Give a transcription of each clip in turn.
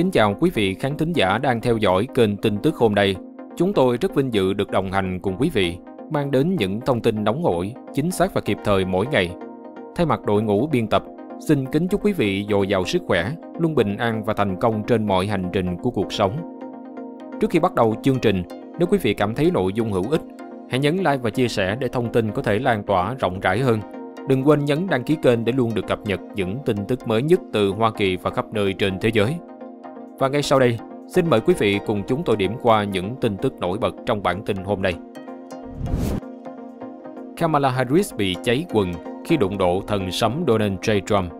Kính chào quý vị khán thính giả đang theo dõi kênh tin tức hôm nay. Chúng tôi rất vinh dự được đồng hành cùng quý vị, mang đến những thông tin nóng hổi, chính xác và kịp thời mỗi ngày. Thay mặt đội ngũ biên tập, xin kính chúc quý vị dồi dào sức khỏe, luôn bình an và thành công trên mọi hành trình của cuộc sống. Trước khi bắt đầu chương trình, nếu quý vị cảm thấy nội dung hữu ích, hãy nhấn like và chia sẻ để thông tin có thể lan tỏa rộng rãi hơn. Đừng quên nhấn đăng ký kênh để luôn được cập nhật những tin tức mới nhất từ Hoa Kỳ và khắp nơi trên thế giới. Và ngay sau đây, xin mời quý vị cùng chúng tôi điểm qua những tin tức nổi bật trong bản tin hôm nay. Kamala Harris bị cháy quần khi đụng độ thần sấm Donald J. Trump.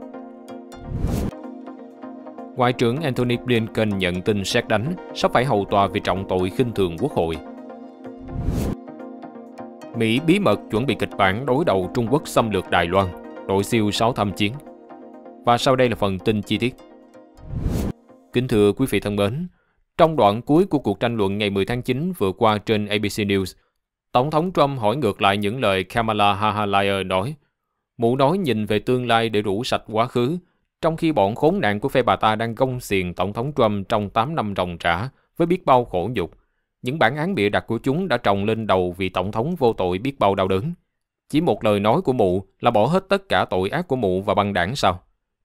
Ngoại trưởng Anthony Blinken nhận tin xét đánh, sắp phải hầu tòa vì trọng tội khinh thường quốc hội. Mỹ bí mật chuẩn bị kịch bản đối đầu Trung Quốc xâm lược Đài Loan, đội siêu 6 tham chiến. Và sau đây là phần tin chi tiết. Kính thưa quý vị thân mến, trong đoạn cuối của cuộc tranh luận ngày 10 tháng 9 vừa qua trên ABC News, Tổng thống Trump hỏi ngược lại những lời Kamala Harris nói. Mụ nói nhìn về tương lai để rủ sạch quá khứ, trong khi bọn khốn nạn của phe bà ta đang gông xiềng Tổng thống Trump trong 8 năm ròng trả với biết bao khổ nhục. Những bản án bịa đặt của chúng đã trồng lên đầu vì Tổng thống vô tội biết bao đau đớn. Chỉ một lời nói của mụ là bỏ hết tất cả tội ác của mụ và băng đảng sao?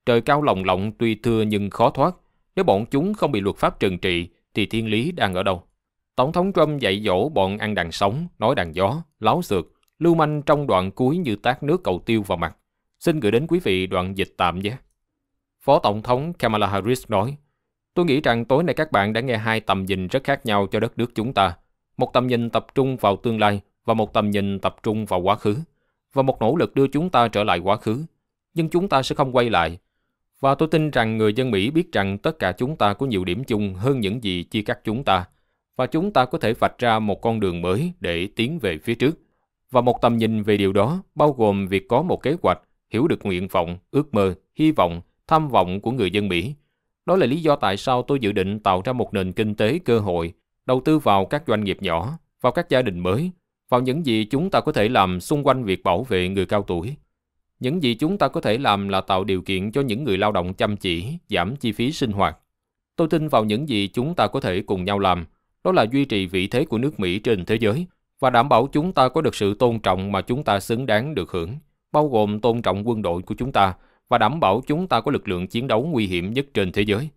Trời cao lòng lộng tuy thưa nhưng khó thoát, nếu bọn chúng không bị luật pháp trừng trị, thì thiên lý đang ở đâu? Tổng thống Trump dạy dỗ bọn ăn đàn sống, nói đàn gió, láo xược, lưu manh trong đoạn cuối như tát nước cầu tiêu vào mặt. Xin gửi đến quý vị đoạn dịch tạm nhé. Phó Tổng thống Kamala Harris nói, Tôi nghĩ rằng tối nay các bạn đã nghe hai tầm nhìn rất khác nhau cho đất nước chúng ta. Một tầm nhìn tập trung vào tương lai và một tầm nhìn tập trung vào quá khứ. Và một nỗ lực đưa chúng ta trở lại quá khứ. Nhưng chúng ta sẽ không quay lại và tôi tin rằng người dân Mỹ biết rằng tất cả chúng ta có nhiều điểm chung hơn những gì chia cắt chúng ta. Và chúng ta có thể vạch ra một con đường mới để tiến về phía trước. Và một tầm nhìn về điều đó bao gồm việc có một kế hoạch, hiểu được nguyện vọng, ước mơ, hy vọng, tham vọng của người dân Mỹ. Đó là lý do tại sao tôi dự định tạo ra một nền kinh tế cơ hội, đầu tư vào các doanh nghiệp nhỏ, vào các gia đình mới, vào những gì chúng ta có thể làm xung quanh việc bảo vệ người cao tuổi, những gì chúng ta có thể làm là tạo điều kiện cho những người lao động chăm chỉ, giảm chi phí sinh hoạt. Tôi tin vào những gì chúng ta có thể cùng nhau làm, đó là duy trì vị thế của nước Mỹ trên thế giới và đảm bảo chúng ta có được sự tôn trọng mà chúng ta xứng đáng được hưởng, bao gồm tôn trọng quân đội của chúng ta và đảm bảo chúng ta có lực lượng chiến đấu nguy hiểm nhất trên thế giới.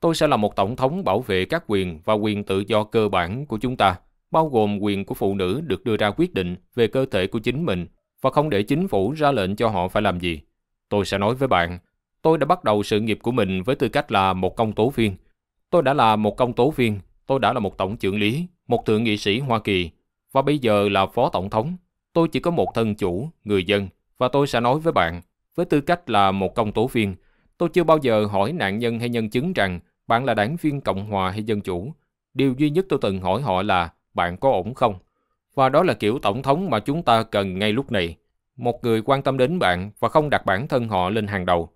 Tôi sẽ là một tổng thống bảo vệ các quyền và quyền tự do cơ bản của chúng ta, bao gồm quyền của phụ nữ được đưa ra quyết định về cơ thể của chính mình và không để chính phủ ra lệnh cho họ phải làm gì. Tôi sẽ nói với bạn, tôi đã bắt đầu sự nghiệp của mình với tư cách là một công tố viên. Tôi đã là một công tố viên, tôi đã là một tổng trưởng lý, một thượng nghị sĩ Hoa Kỳ, và bây giờ là phó tổng thống. Tôi chỉ có một thân chủ, người dân, và tôi sẽ nói với bạn, với tư cách là một công tố viên, tôi chưa bao giờ hỏi nạn nhân hay nhân chứng rằng bạn là đảng viên Cộng hòa hay Dân chủ. Điều duy nhất tôi từng hỏi họ là bạn có ổn không? Và đó là kiểu tổng thống mà chúng ta cần ngay lúc này. Một người quan tâm đến bạn và không đặt bản thân họ lên hàng đầu.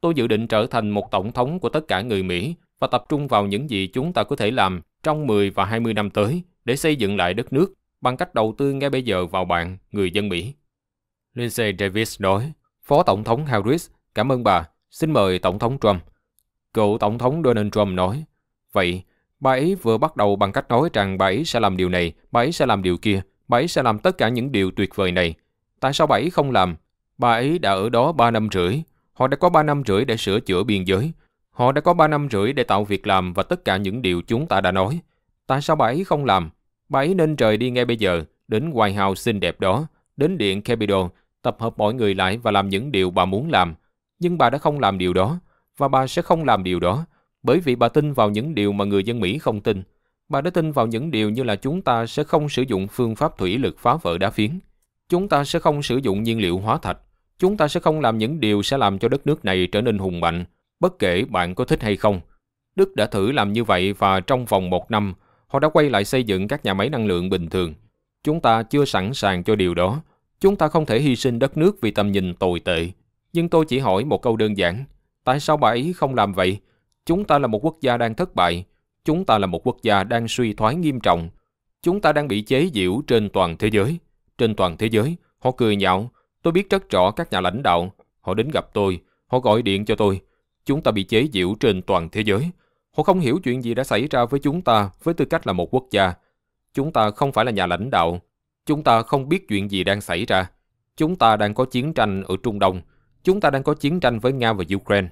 Tôi dự định trở thành một tổng thống của tất cả người Mỹ và tập trung vào những gì chúng ta có thể làm trong 10 và 20 năm tới để xây dựng lại đất nước bằng cách đầu tư ngay bây giờ vào bạn, người dân Mỹ. Lindsey Davis nói, Phó Tổng thống Harris, cảm ơn bà, xin mời Tổng thống Trump. Cựu Tổng thống Donald Trump nói, vậy Bà ấy vừa bắt đầu bằng cách nói rằng bà ấy sẽ làm điều này, bà ấy sẽ làm điều kia, bà ấy sẽ làm tất cả những điều tuyệt vời này. Tại sao bà ấy không làm? Bà ấy đã ở đó 3 năm rưỡi. Họ đã có 3 năm rưỡi để sửa chữa biên giới. Họ đã có 3 năm rưỡi để tạo việc làm và tất cả những điều chúng ta đã nói. Tại sao bà ấy không làm? Bà ấy nên rời đi ngay bây giờ, đến White House xinh đẹp đó, đến Điện Capitol, tập hợp mọi người lại và làm những điều bà muốn làm. Nhưng bà đã không làm điều đó, và bà sẽ không làm điều đó. Bởi vì bà tin vào những điều mà người dân Mỹ không tin. Bà đã tin vào những điều như là chúng ta sẽ không sử dụng phương pháp thủy lực phá vỡ đá phiến. Chúng ta sẽ không sử dụng nhiên liệu hóa thạch. Chúng ta sẽ không làm những điều sẽ làm cho đất nước này trở nên hùng mạnh, bất kể bạn có thích hay không. Đức đã thử làm như vậy và trong vòng một năm, họ đã quay lại xây dựng các nhà máy năng lượng bình thường. Chúng ta chưa sẵn sàng cho điều đó. Chúng ta không thể hy sinh đất nước vì tầm nhìn tồi tệ. Nhưng tôi chỉ hỏi một câu đơn giản. Tại sao bà ấy không làm vậy? Chúng ta là một quốc gia đang thất bại, chúng ta là một quốc gia đang suy thoái nghiêm trọng, chúng ta đang bị chế giễu trên toàn thế giới. Trên toàn thế giới, họ cười nhạo, tôi biết rất rõ các nhà lãnh đạo, họ đến gặp tôi, họ gọi điện cho tôi. Chúng ta bị chế giễu trên toàn thế giới. Họ không hiểu chuyện gì đã xảy ra với chúng ta với tư cách là một quốc gia. Chúng ta không phải là nhà lãnh đạo, chúng ta không biết chuyện gì đang xảy ra. Chúng ta đang có chiến tranh ở Trung Đông, chúng ta đang có chiến tranh với Nga và Ukraine,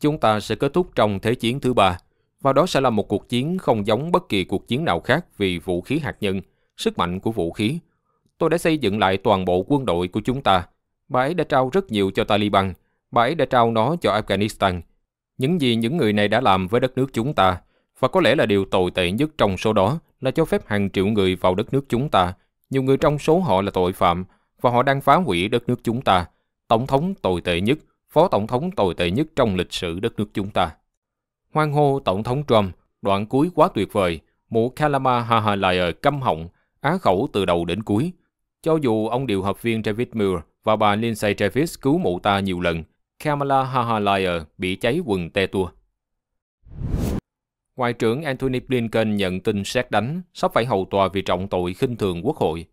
chúng ta sẽ kết thúc trong Thế chiến thứ ba, và đó sẽ là một cuộc chiến không giống bất kỳ cuộc chiến nào khác vì vũ khí hạt nhân, sức mạnh của vũ khí. Tôi đã xây dựng lại toàn bộ quân đội của chúng ta. Bà ấy đã trao rất nhiều cho Taliban, bà ấy đã trao nó cho Afghanistan. Những gì những người này đã làm với đất nước chúng ta, và có lẽ là điều tồi tệ nhất trong số đó là cho phép hàng triệu người vào đất nước chúng ta. Nhiều người trong số họ là tội phạm, và họ đang phá hủy đất nước chúng ta. Tổng thống tồi tệ nhất phó tổng thống tồi tệ nhất trong lịch sử đất nước chúng ta. hoang hô tổng thống Trump, đoạn cuối quá tuyệt vời, mụ Kalama Hahalaya căm họng, á khẩu từ đầu đến cuối. Cho dù ông điều hợp viên David Muir và bà Lindsay Davis cứu mụ ta nhiều lần, Kamala Hahalaya bị cháy quần te tua. Ngoại trưởng Anthony Blinken nhận tin xét đánh, sắp phải hầu tòa vì trọng tội khinh thường quốc hội.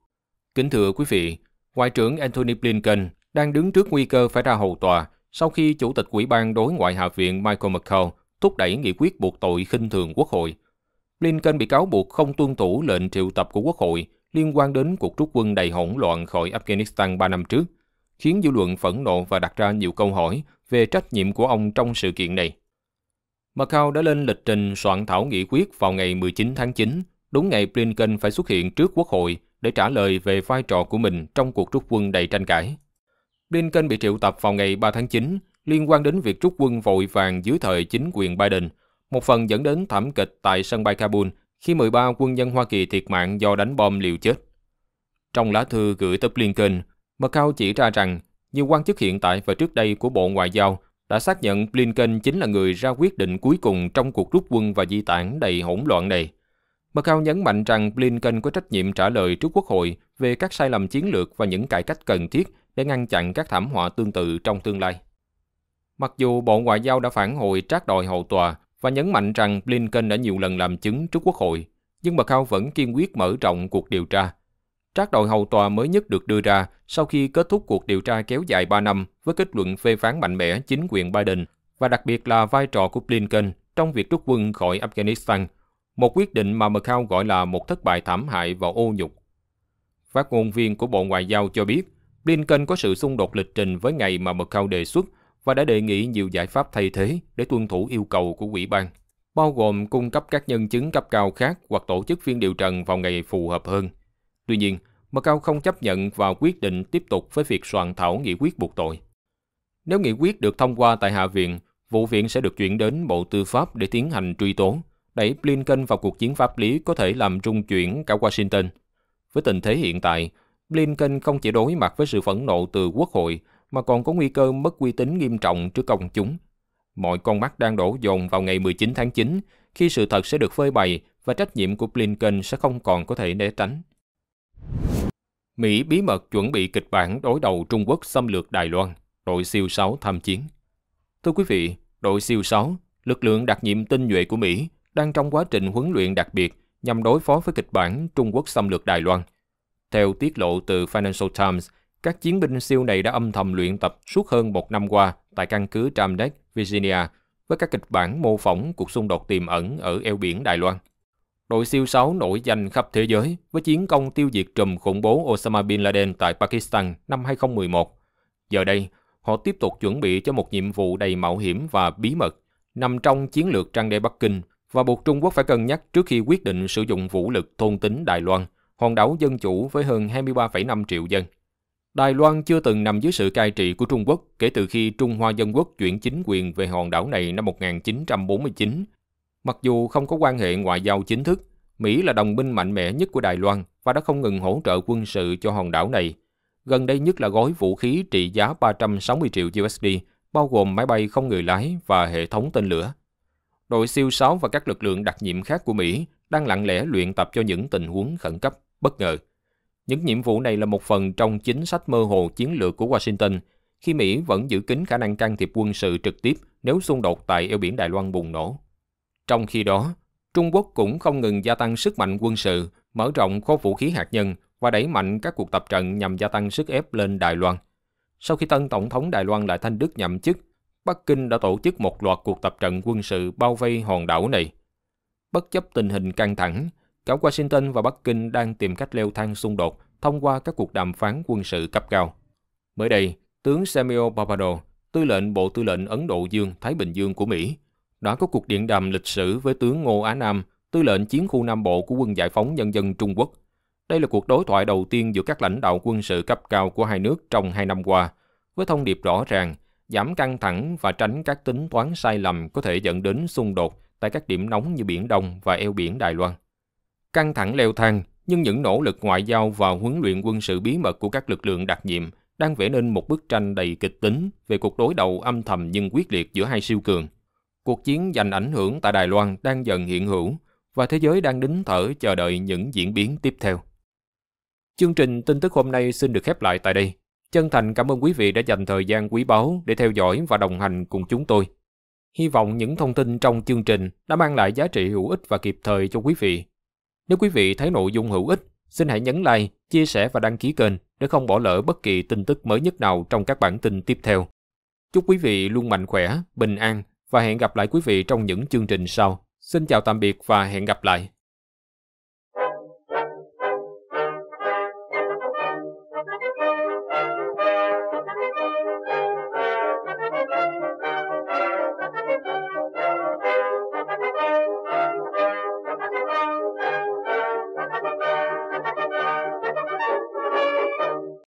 Kính thưa quý vị, Ngoại trưởng Anthony Blinken đang đứng trước nguy cơ phải ra hầu tòa sau khi Chủ tịch Ủy ban đối ngoại hạ viện Michael McCall thúc đẩy nghị quyết buộc tội khinh thường quốc hội. Blinken bị cáo buộc không tuân thủ lệnh triệu tập của quốc hội liên quan đến cuộc rút quân đầy hỗn loạn khỏi Afghanistan 3 năm trước, khiến dư luận phẫn nộ và đặt ra nhiều câu hỏi về trách nhiệm của ông trong sự kiện này. Macau đã lên lịch trình soạn thảo nghị quyết vào ngày 19 tháng 9, đúng ngày Blinken phải xuất hiện trước Quốc hội để trả lời về vai trò của mình trong cuộc rút quân đầy tranh cãi. Blinken bị triệu tập vào ngày 3 tháng 9 liên quan đến việc rút quân vội vàng dưới thời chính quyền Biden, một phần dẫn đến thảm kịch tại sân bay Kabul khi 13 quân nhân Hoa Kỳ thiệt mạng do đánh bom liều chết. Trong lá thư gửi tới Blinken, Macau chỉ ra rằng nhiều quan chức hiện tại và trước đây của Bộ Ngoại giao đã xác nhận Blinken chính là người ra quyết định cuối cùng trong cuộc rút quân và di tản đầy hỗn loạn này. Macau nhấn mạnh rằng Blinken có trách nhiệm trả lời trước Quốc hội về các sai lầm chiến lược và những cải cách cần thiết để ngăn chặn các thảm họa tương tự trong tương lai. Mặc dù Bộ Ngoại giao đã phản hồi trác đòi hậu tòa và nhấn mạnh rằng Blinken đã nhiều lần làm chứng trước Quốc hội, nhưng bà Cao vẫn kiên quyết mở rộng cuộc điều tra. Trác đòi hầu tòa mới nhất được đưa ra sau khi kết thúc cuộc điều tra kéo dài 3 năm với kết luận phê phán mạnh mẽ chính quyền Biden và đặc biệt là vai trò của Blinken trong việc rút quân khỏi Afghanistan, một quyết định mà Macau gọi là một thất bại thảm hại và ô nhục. Phát ngôn viên của Bộ Ngoại giao cho biết Blinken có sự xung đột lịch trình với ngày mà Macau đề xuất và đã đề nghị nhiều giải pháp thay thế để tuân thủ yêu cầu của quỹ ban, bao gồm cung cấp các nhân chứng cấp cao khác hoặc tổ chức phiên điều trần vào ngày phù hợp hơn. Tuy nhiên, Macau không chấp nhận và quyết định tiếp tục với việc soạn thảo nghị quyết buộc tội. Nếu nghị quyết được thông qua tại Hạ viện, vụ viện sẽ được chuyển đến Bộ Tư pháp để tiến hành truy tố, đẩy Blinken vào cuộc chiến pháp lý có thể làm rung chuyển cả Washington. Với tình thế hiện tại, Blinken không chỉ đối mặt với sự phẫn nộ từ quốc hội mà còn có nguy cơ mất uy tín nghiêm trọng trước công chúng. Mọi con mắt đang đổ dồn vào ngày 19 tháng 9 khi sự thật sẽ được phơi bày và trách nhiệm của Blinken sẽ không còn có thể né tránh. Mỹ bí mật chuẩn bị kịch bản đối đầu Trung Quốc xâm lược Đài Loan, đội siêu 6 tham chiến. Thưa quý vị, đội siêu 6, lực lượng đặc nhiệm tinh nhuệ của Mỹ, đang trong quá trình huấn luyện đặc biệt nhằm đối phó với kịch bản Trung Quốc xâm lược Đài Loan – theo tiết lộ từ Financial Times, các chiến binh siêu này đã âm thầm luyện tập suốt hơn một năm qua tại căn cứ Tramdeck, Virginia, với các kịch bản mô phỏng cuộc xung đột tiềm ẩn ở eo biển Đài Loan. Đội siêu 6 nổi danh khắp thế giới với chiến công tiêu diệt trùm khủng bố Osama Bin Laden tại Pakistan năm 2011. Giờ đây, họ tiếp tục chuẩn bị cho một nhiệm vụ đầy mạo hiểm và bí mật, nằm trong chiến lược trăng đe Bắc Kinh và buộc Trung Quốc phải cân nhắc trước khi quyết định sử dụng vũ lực thôn tính Đài Loan hòn đảo dân chủ với hơn 23,5 triệu dân. Đài Loan chưa từng nằm dưới sự cai trị của Trung Quốc kể từ khi Trung Hoa Dân Quốc chuyển chính quyền về hòn đảo này năm 1949. Mặc dù không có quan hệ ngoại giao chính thức, Mỹ là đồng minh mạnh mẽ nhất của Đài Loan và đã không ngừng hỗ trợ quân sự cho hòn đảo này. Gần đây nhất là gói vũ khí trị giá 360 triệu USD, bao gồm máy bay không người lái và hệ thống tên lửa. Đội siêu 6 và các lực lượng đặc nhiệm khác của Mỹ đang lặng lẽ luyện tập cho những tình huống khẩn cấp bất ngờ. Những nhiệm vụ này là một phần trong chính sách mơ hồ chiến lược của Washington, khi Mỹ vẫn giữ kín khả năng can thiệp quân sự trực tiếp nếu xung đột tại eo biển Đài Loan bùng nổ. Trong khi đó, Trung Quốc cũng không ngừng gia tăng sức mạnh quân sự, mở rộng kho vũ khí hạt nhân và đẩy mạnh các cuộc tập trận nhằm gia tăng sức ép lên Đài Loan. Sau khi tân tổng thống Đài Loan Lại Thanh Đức nhậm chức, Bắc Kinh đã tổ chức một loạt cuộc tập trận quân sự bao vây hòn đảo này. Bất chấp tình hình căng thẳng, cả Washington và Bắc Kinh đang tìm cách leo thang xung đột thông qua các cuộc đàm phán quân sự cấp cao. Mới đây, tướng Samuel Papado, tư lệnh Bộ Tư lệnh Ấn Độ Dương-Thái Bình Dương của Mỹ, đã có cuộc điện đàm lịch sử với tướng Ngô Á Nam, tư lệnh chiến khu Nam Bộ của quân giải phóng nhân dân Trung Quốc. Đây là cuộc đối thoại đầu tiên giữa các lãnh đạo quân sự cấp cao của hai nước trong hai năm qua, với thông điệp rõ ràng giảm căng thẳng và tránh các tính toán sai lầm có thể dẫn đến xung đột tại các điểm nóng như Biển Đông và eo biển Đài Loan. Căng thẳng leo thang, nhưng những nỗ lực ngoại giao và huấn luyện quân sự bí mật của các lực lượng đặc nhiệm đang vẽ nên một bức tranh đầy kịch tính về cuộc đối đầu âm thầm nhưng quyết liệt giữa hai siêu cường. Cuộc chiến giành ảnh hưởng tại Đài Loan đang dần hiện hữu và thế giới đang đứng thở chờ đợi những diễn biến tiếp theo. Chương trình tin tức hôm nay xin được khép lại tại đây. Chân thành cảm ơn quý vị đã dành thời gian quý báu để theo dõi và đồng hành cùng chúng tôi. Hy vọng những thông tin trong chương trình đã mang lại giá trị hữu ích và kịp thời cho quý vị nếu quý vị thấy nội dung hữu ích, xin hãy nhấn like, chia sẻ và đăng ký kênh để không bỏ lỡ bất kỳ tin tức mới nhất nào trong các bản tin tiếp theo. Chúc quý vị luôn mạnh khỏe, bình an và hẹn gặp lại quý vị trong những chương trình sau. Xin chào tạm biệt và hẹn gặp lại.